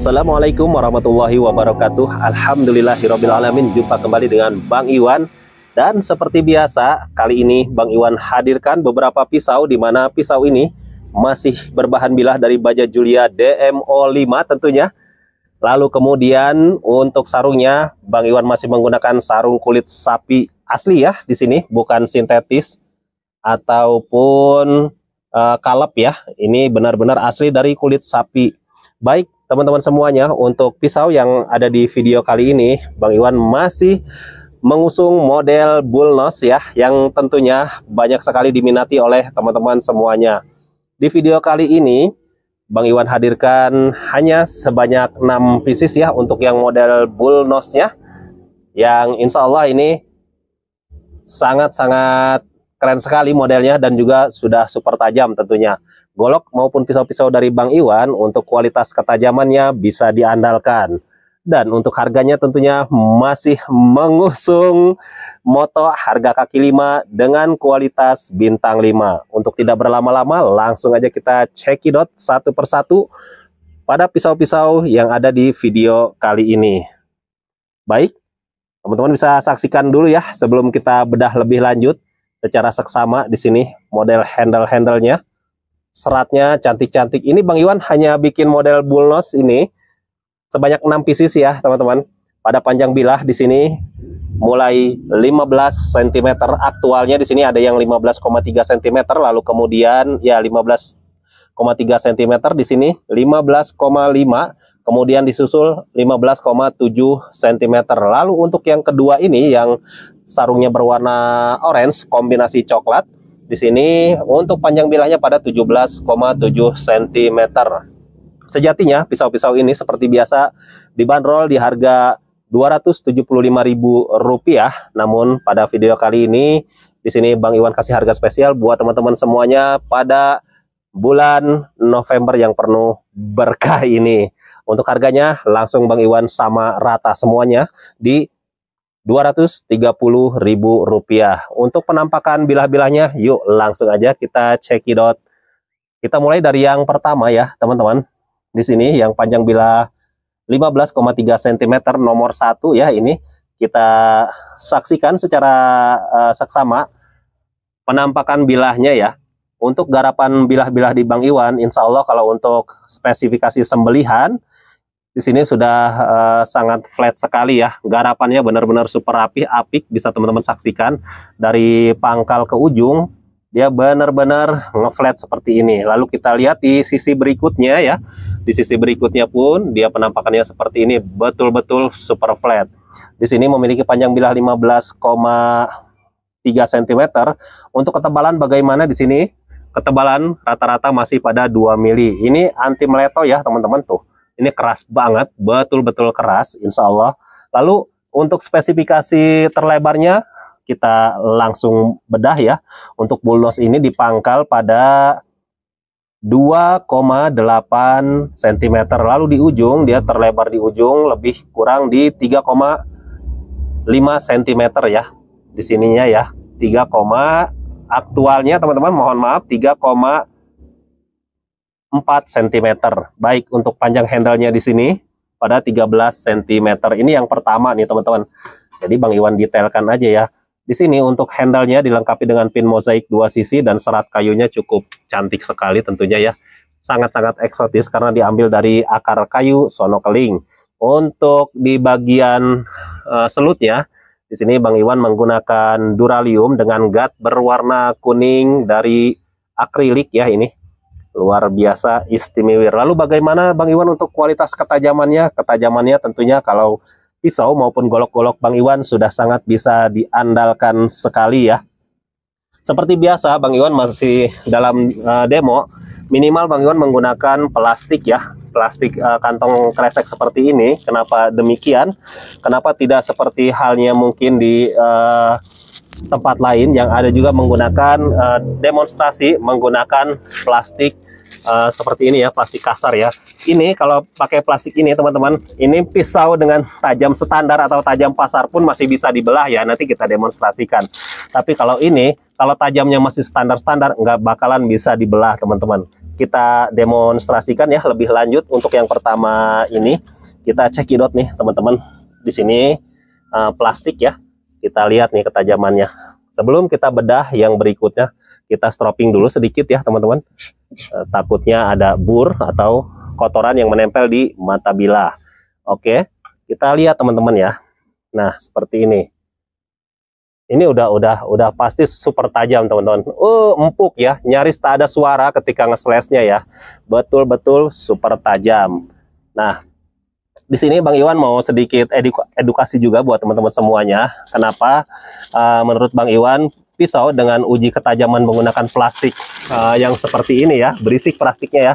Assalamualaikum warahmatullahi wabarakatuh Alhamdulillahirrabbilalamin Jumpa kembali dengan Bang Iwan Dan seperti biasa kali ini Bang Iwan hadirkan beberapa pisau di mana pisau ini masih berbahan bilah dari Baja Julia DMO5 tentunya Lalu kemudian untuk sarungnya Bang Iwan masih menggunakan sarung kulit sapi asli ya di sini bukan sintetis ataupun uh, kalap ya. Ini benar-benar asli dari kulit sapi. Baik, teman-teman semuanya untuk pisau yang ada di video kali ini Bang Iwan masih mengusung model bullnose ya yang tentunya banyak sekali diminati oleh teman-teman semuanya di video kali ini Bang Iwan hadirkan hanya sebanyak 6 pieces ya untuk yang model bullnose ya yang insya Allah ini sangat-sangat keren sekali modelnya dan juga sudah super tajam tentunya golok maupun pisau-pisau dari Bang Iwan untuk kualitas ketajamannya bisa diandalkan. Dan untuk harganya tentunya masih mengusung moto harga kaki lima dengan kualitas bintang 5. Untuk tidak berlama-lama langsung aja kita cekidot satu persatu pada pisau-pisau yang ada di video kali ini. Baik, teman-teman bisa saksikan dulu ya sebelum kita bedah lebih lanjut secara seksama di sini model handle-handlenya seratnya cantik-cantik. Ini Bang Iwan hanya bikin model bulnos ini sebanyak 6 pieces ya teman-teman. Pada panjang bilah di sini mulai 15 cm aktualnya di sini ada yang 15,3 cm lalu kemudian ya 15,3 cm di sini 15,5 kemudian disusul 15,7 cm lalu untuk yang kedua ini yang sarungnya berwarna orange kombinasi coklat di sini untuk panjang bilahnya pada 17,7 cm. Sejatinya pisau-pisau ini seperti biasa dibanderol di harga Rp275.000. Namun pada video kali ini di sini Bang Iwan kasih harga spesial buat teman-teman semuanya pada bulan November yang penuh berkah ini. Untuk harganya langsung Bang Iwan sama rata semuanya di 230.000 rupiah. Untuk penampakan bilah-bilahnya, yuk langsung aja kita cekidot. Kita mulai dari yang pertama ya, teman-teman. Di sini yang panjang bilah 15,3 cm nomor 1 ya ini kita saksikan secara uh, seksama penampakan bilahnya ya. Untuk garapan bilah-bilah di Bang Iwan, insya Allah kalau untuk spesifikasi sembelihan, di sini sudah uh, sangat flat sekali ya. Garapannya benar-benar super rapi, apik, bisa teman-teman saksikan dari pangkal ke ujung dia benar-benar ngeflat seperti ini. Lalu kita lihat di sisi berikutnya ya. Di sisi berikutnya pun dia penampakannya seperti ini, betul-betul super flat. Di sini memiliki panjang bilah 15,3 cm. Untuk ketebalan bagaimana di sini? Ketebalan rata-rata masih pada 2 mili. Ini anti meleto ya, teman-teman tuh. Ini keras banget, betul-betul keras, insya Allah. Lalu untuk spesifikasi terlebarnya kita langsung bedah ya. Untuk bulnos ini dipangkal pada 2,8 cm. Lalu di ujung dia terlebar di ujung lebih kurang di 3,5 cm ya. Di sininya ya. 3, aktualnya teman-teman mohon maaf 3,5 4 cm. Baik untuk panjang handle di sini pada 13 cm. Ini yang pertama nih teman-teman. Jadi Bang Iwan detailkan aja ya. Di sini untuk handle dilengkapi dengan pin mozaik dua sisi dan serat kayunya cukup cantik sekali tentunya ya. Sangat-sangat eksotis karena diambil dari akar kayu sono keling. Untuk di bagian uh, selutnya, di sini Bang Iwan menggunakan duralium dengan gat berwarna kuning dari akrilik ya ini luar biasa istimewa. Lalu bagaimana Bang Iwan untuk kualitas ketajamannya? Ketajamannya tentunya kalau pisau maupun golok-golok Bang Iwan sudah sangat bisa diandalkan sekali ya. Seperti biasa Bang Iwan masih dalam uh, demo, minimal Bang Iwan menggunakan plastik ya, plastik uh, kantong kresek seperti ini. Kenapa demikian? Kenapa tidak seperti halnya mungkin di uh, tempat lain yang ada juga menggunakan uh, demonstrasi menggunakan plastik Eh, seperti ini ya, plastik kasar ya. Ini kalau pakai plastik ini teman-teman, ini pisau dengan tajam standar atau tajam pasar pun masih bisa dibelah ya, nanti kita demonstrasikan. Tapi kalau ini, kalau tajamnya masih standar-standar, nggak bakalan bisa dibelah teman-teman. Kita demonstrasikan ya lebih lanjut untuk yang pertama ini. Kita cekidot nih teman-teman. Di sini uh, plastik ya. Kita lihat nih ketajamannya. Sebelum kita bedah yang berikutnya, kita stropping dulu sedikit ya teman-teman. E, takutnya ada bur atau kotoran yang menempel di mata bilah. Oke, kita lihat teman-teman ya. Nah, seperti ini. Ini udah udah udah pasti super tajam teman-teman. Oh, empuk ya, nyaris tak ada suara ketika ngeslesnya ya. Betul-betul super tajam. Nah, di sini Bang Iwan mau sedikit edu edukasi juga buat teman-teman semuanya. Kenapa? Uh, menurut Bang Iwan, pisau dengan uji ketajaman menggunakan plastik uh, yang seperti ini ya, berisik plastiknya ya.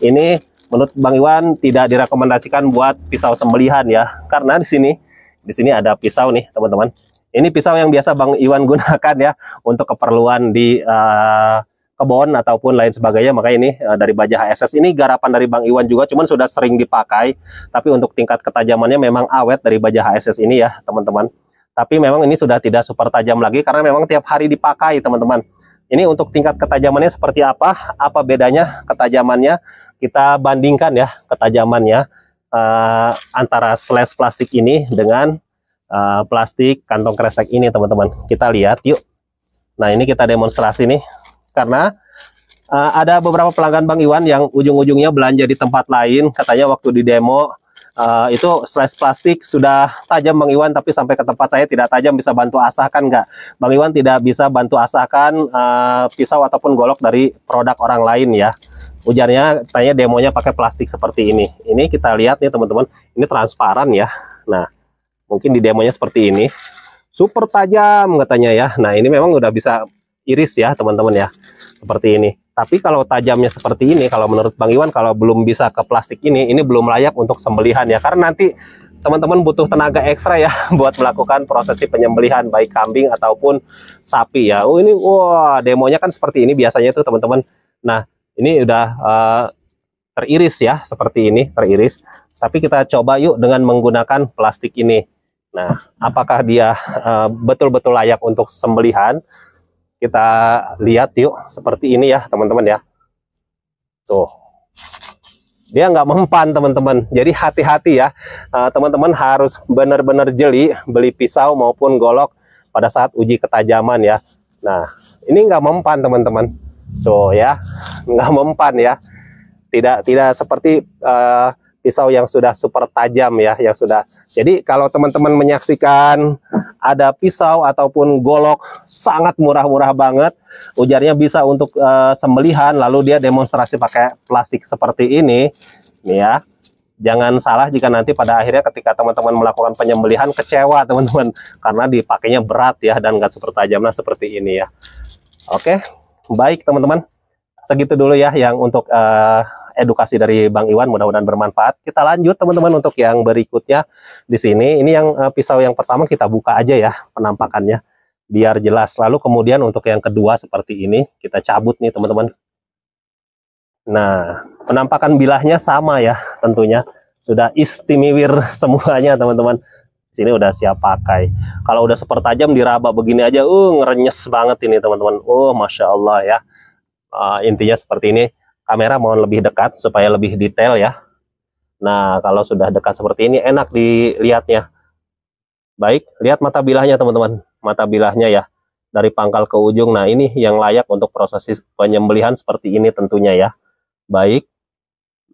Ini menurut Bang Iwan tidak direkomendasikan buat pisau sembelihan ya, karena di sini di sini ada pisau nih teman-teman. Ini pisau yang biasa Bang Iwan gunakan ya untuk keperluan di uh, kebon ataupun lain sebagainya maka ini eh, dari baja HSS ini garapan dari Bang Iwan juga cuman sudah sering dipakai tapi untuk tingkat ketajamannya memang awet dari baja HSS ini ya teman-teman tapi memang ini sudah tidak super tajam lagi karena memang tiap hari dipakai teman-teman ini untuk tingkat ketajamannya seperti apa apa bedanya ketajamannya kita bandingkan ya ketajamannya uh, antara slash plastik ini dengan uh, plastik kantong kresek ini teman-teman kita lihat yuk nah ini kita demonstrasi nih karena uh, ada beberapa pelanggan Bang Iwan yang ujung-ujungnya belanja di tempat lain katanya waktu di demo uh, itu slice plastik sudah tajam Bang Iwan tapi sampai ke tempat saya tidak tajam bisa bantu asahkan nggak Bang Iwan tidak bisa bantu asahkan uh, pisau ataupun golok dari produk orang lain ya ujarnya tanya demonya pakai plastik seperti ini ini kita lihat nih teman-teman ini transparan ya nah mungkin di demonya seperti ini super tajam katanya ya nah ini memang udah bisa iris ya teman-teman ya seperti ini tapi kalau tajamnya seperti ini kalau menurut Bang Iwan kalau belum bisa ke plastik ini ini belum layak untuk sembelihan ya karena nanti teman-teman butuh tenaga ekstra ya buat melakukan prosesi penyembelihan baik kambing ataupun sapi ya. Oh ini wah demonya kan seperti ini biasanya tuh teman-teman. Nah, ini udah uh, teriris ya seperti ini teriris. Tapi kita coba yuk dengan menggunakan plastik ini. Nah, apakah dia eh, betul-betul uh, betul -betul layak untuk sembelihan kita lihat yuk seperti ini ya teman-teman ya tuh dia nggak mempan teman-teman jadi hati-hati ya eh, teman-teman uh, harus benar-benar jeli beli pisau maupun golok pada saat uji ketajaman ya nah ini nggak mempan teman-teman tuh ya nggak mempan ya tidak tidak seperti uh, pisau yang sudah super tajam ya yang sudah jadi kalau teman-teman menyaksikan ada pisau ataupun golok sangat murah-murah banget. Ujarnya bisa untuk uh, sembelihan lalu dia demonstrasi pakai plastik seperti ini. Nih ya. Jangan salah jika nanti pada akhirnya ketika teman-teman melakukan penyembelihan kecewa teman-teman karena dipakainya berat ya dan nggak super tajam nah seperti ini ya. Oke, baik teman-teman. Segitu dulu ya yang untuk uh, edukasi dari Bang Iwan mudah-mudahan bermanfaat. Kita lanjut teman-teman untuk yang berikutnya di sini. Ini yang uh, pisau yang pertama kita buka aja ya penampakannya biar jelas. Lalu kemudian untuk yang kedua seperti ini kita cabut nih teman-teman. Nah, penampakan bilahnya sama ya tentunya. Sudah istimewir semuanya teman-teman. Sini udah siap pakai. Kalau udah super tajam diraba begini aja, uh ngerenyes banget ini teman-teman. Oh, Masya Allah ya. Uh, intinya seperti ini kamera mohon lebih dekat supaya lebih detail ya. Nah, kalau sudah dekat seperti ini enak dilihatnya. Baik, lihat mata bilahnya teman-teman. Mata bilahnya ya dari pangkal ke ujung. Nah, ini yang layak untuk proses penyembelihan seperti ini tentunya ya. Baik.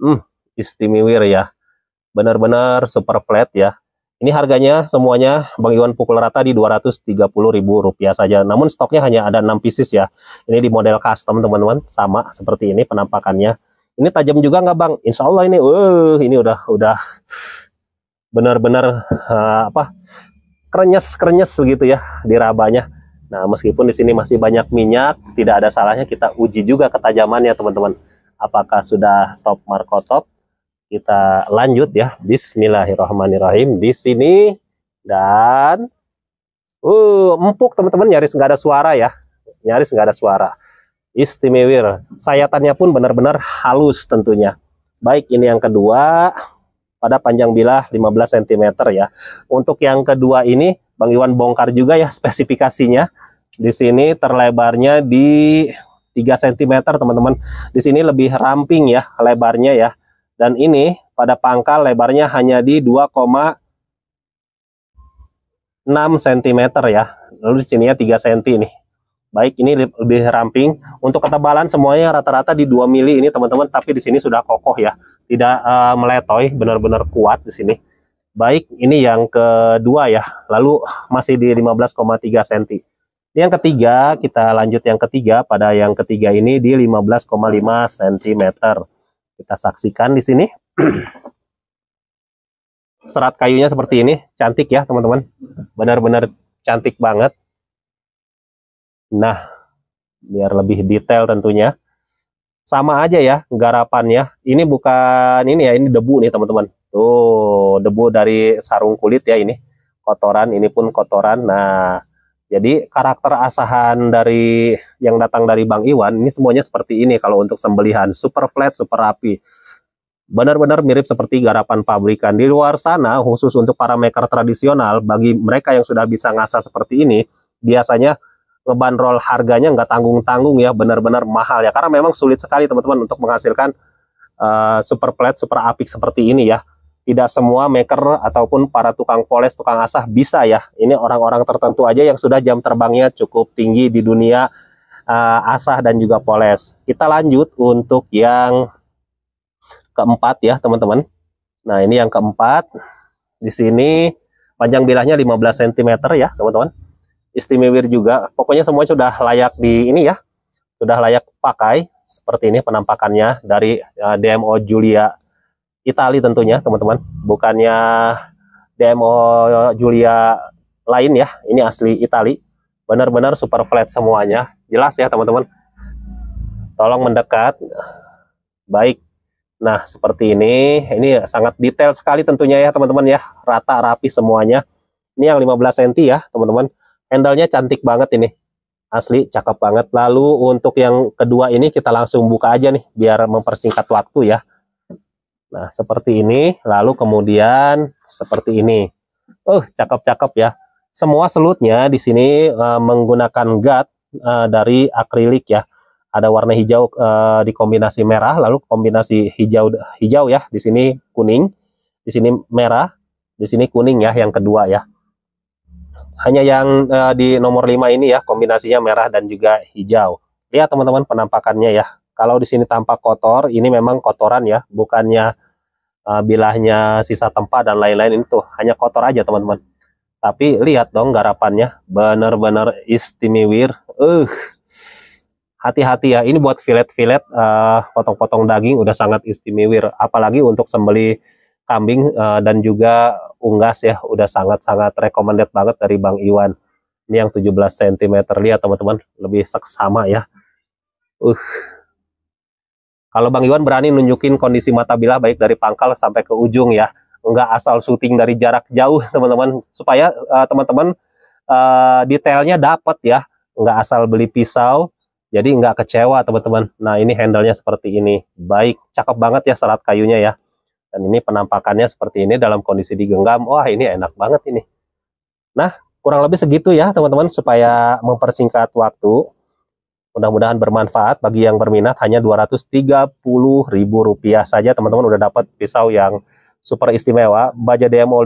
Hmm, istimewir ya. Benar-benar super flat ya. Ini harganya semuanya Bang Iwan pukul rata di Rp230.000 saja. Namun stoknya hanya ada 6 pieces ya. Ini di model custom teman-teman. Sama seperti ini penampakannya. Ini tajam juga nggak Bang? Insya Allah ini, uh, ini udah udah benar-benar uh, apa krenyes-krenyes begitu ya di rabanya. Nah, meskipun di sini masih banyak minyak, tidak ada salahnya kita uji juga ketajamannya teman-teman. Apakah sudah top markotop kita lanjut ya. Bismillahirrahmanirrahim. Di sini dan uh empuk teman-teman nyaris nggak ada suara ya. Nyaris nggak ada suara. Istimewir. Sayatannya pun benar-benar halus tentunya. Baik, ini yang kedua pada panjang bilah 15 cm ya. Untuk yang kedua ini Bang Iwan bongkar juga ya spesifikasinya. Di sini terlebarnya di 3 cm teman-teman. Di sini lebih ramping ya lebarnya ya dan ini pada pangkal lebarnya hanya di 2,6 cm ya. Lalu di sini ya 3 cm ini. Baik, ini lebih ramping. Untuk ketebalan semuanya rata-rata di 2 mili ini teman-teman, tapi di sini sudah kokoh ya. Tidak uh, meletoy, benar-benar kuat di sini. Baik, ini yang kedua ya. Lalu masih di 15,3 cm. Yang ketiga, kita lanjut yang ketiga. Pada yang ketiga ini di 15,5 cm. Kita saksikan di sini. Serat kayunya seperti ini, cantik ya teman-teman. Benar-benar cantik banget. Nah, biar lebih detail tentunya. Sama aja ya garapannya. Ini bukan ini ya, ini debu nih teman-teman. Tuh, debu dari sarung kulit ya ini. Kotoran, ini pun kotoran. Nah, jadi karakter asahan dari yang datang dari Bang Iwan ini semuanya seperti ini kalau untuk sembelihan super flat, super rapi. Benar-benar mirip seperti garapan pabrikan. Di luar sana khusus untuk para maker tradisional bagi mereka yang sudah bisa ngasah seperti ini biasanya ngebanderol harganya nggak tanggung-tanggung ya benar-benar mahal ya karena memang sulit sekali teman-teman untuk menghasilkan uh, super flat, super apik seperti ini ya tidak semua maker ataupun para tukang poles, tukang asah bisa ya. Ini orang-orang tertentu aja yang sudah jam terbangnya cukup tinggi di dunia uh, asah dan juga poles. Kita lanjut untuk yang keempat ya teman-teman. Nah ini yang keempat. Di sini panjang bilahnya 15 cm ya teman-teman. Istimewir juga. Pokoknya semua sudah layak di ini ya. Sudah layak pakai. Seperti ini penampakannya dari uh, eh, DMO Julia Itali tentunya teman-teman bukannya demo Julia lain ya ini asli Itali benar-benar super flat semuanya jelas ya teman-teman tolong mendekat baik nah seperti ini ini sangat detail sekali tentunya ya teman-teman ya rata rapi semuanya ini yang 15 cm ya teman-teman handle-nya cantik banget ini asli cakep banget lalu untuk yang kedua ini kita langsung buka aja nih biar mempersingkat waktu ya Nah, seperti ini, lalu kemudian seperti ini. Oh, cakep-cakep ya. Semua selutnya di sini uh, menggunakan gat uh, dari akrilik ya. Ada warna hijau uh, di kombinasi merah, lalu kombinasi hijau hijau ya, di sini kuning, di sini merah, di sini kuning ya yang kedua ya. Hanya yang uh, di nomor 5 ini ya, kombinasinya merah dan juga hijau. Lihat teman-teman penampakannya ya, kalau di sini tampak kotor, ini memang kotoran ya, bukannya uh, bilahnya sisa tempat dan lain-lain itu hanya kotor aja teman-teman. Tapi lihat dong garapannya, benar-benar istimewir. Eh, uh, hati-hati ya. Ini buat filet-filet, uh, potong-potong daging udah sangat istimewir. Apalagi untuk sembeli kambing uh, dan juga unggas ya, udah sangat-sangat recommended banget dari Bang Iwan. Ini yang 17 cm lihat teman-teman, lebih seksama ya. Uh, kalau Bang Iwan berani nunjukin kondisi mata bilah baik dari pangkal sampai ke ujung ya. Enggak asal syuting dari jarak jauh teman-teman supaya eh, teman-teman uh, uh, detailnya dapat ya. Enggak asal beli pisau jadi enggak kecewa teman-teman. Nah, ini handle-nya seperti ini. Baik, cakep banget ya serat kayunya ya. Dan ini penampakannya seperti ini dalam kondisi digenggam. Wah, ini enak banget ini. Nah, kurang lebih segitu ya teman-teman supaya mempersingkat waktu. Mudah-mudahan bermanfaat bagi yang berminat hanya Rp230.000 saja teman-teman udah dapat pisau yang super istimewa baja DMO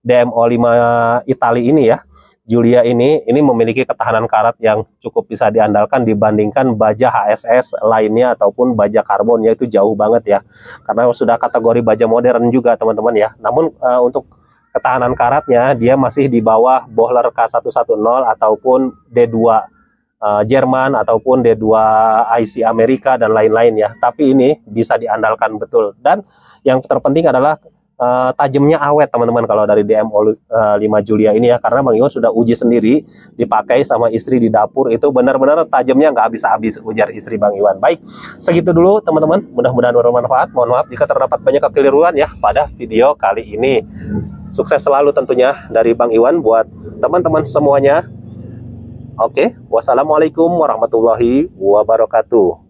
DMO 5 Itali ini ya. Julia ini ini memiliki ketahanan karat yang cukup bisa diandalkan dibandingkan baja HSS lainnya ataupun baja karbon yaitu jauh banget ya karena sudah kategori baja modern juga teman-teman ya namun uh, untuk ketahanan karatnya dia masih di bawah Bohler K110 ataupun D2 Eh, Jerman ataupun D2IC Amerika dan lain-lain ya. Tapi ini bisa diandalkan betul dan yang terpenting adalah uh, tajamnya awet teman-teman kalau dari DMO uh, eh, 5 Julia ini ya karena Bang Iwan sudah uji sendiri dipakai sama istri di dapur itu benar-benar tajamnya nggak habis-habis ujar istri Bang Iwan. Baik, segitu dulu teman-teman. Mudah-mudahan bermanfaat. Mohon maaf jika terdapat banyak kekeliruan ya pada video kali ini. Sukses selalu tentunya dari Bang Iwan buat teman-teman semuanya Oke, okay. wassalamualaikum warahmatullahi wabarakatuh.